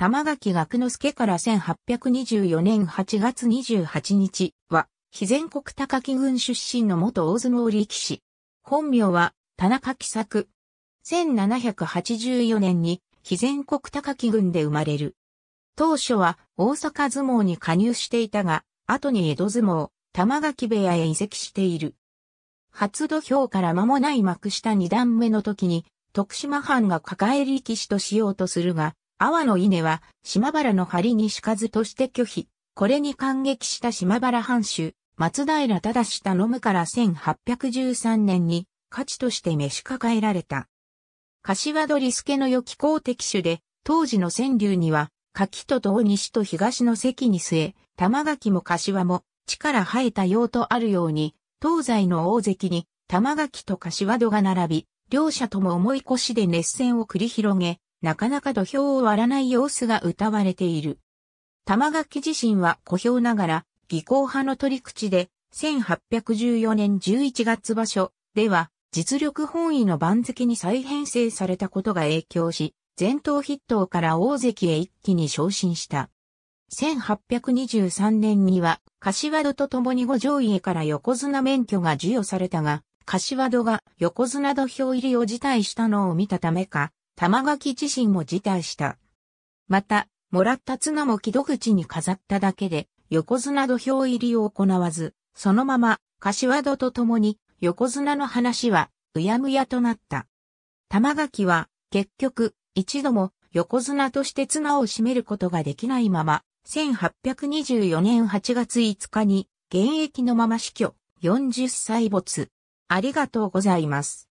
玉垣学之助から1824年8月28日は、非全国高木軍出身の元大相撲力士。本名は、田中喜作。1784年に、非全国高木軍で生まれる。当初は、大阪相撲に加入していたが、後に江戸相撲、玉垣部屋へ移籍している。初土俵から間もない幕下二段目の時に、徳島藩が抱える力士としようとするが、阿波の稲は島原の梁にしかずとして拒否。これに感激した島原藩主、松平忠頼むから1813年に勝ちとして召し抱えられた。柏取助の良き公的種で、当時の川柳には、柿と東西と東の関に据え、玉垣も柏も、地から生えた用とあるように、東西の大関に、玉垣と柏戸が並び、両者とも重い腰で熱戦を繰り広げ、なかなか土俵を割らない様子が歌われている。玉垣自身は小兵ながら、技巧派の取り口で、1814年11月場所では、実力本位の番付に再編成されたことが影響し、前頭筆頭から大関へ一気に昇進した。1823年には、柏戸と共に五上位から横綱免許が授与されたが、柏戸が横綱土俵入りを辞退したのを見たためか、玉垣自身も辞退した。また、もらった綱も木戸口に飾っただけで、横綱土俵入りを行わず、そのまま、柏戸と共に、横綱の話は、うやむやとなった。玉垣は、結局、一度も、横綱として綱を締めることができないまま、1824年8月5日に、現役のまま死去、40歳没。ありがとうございます。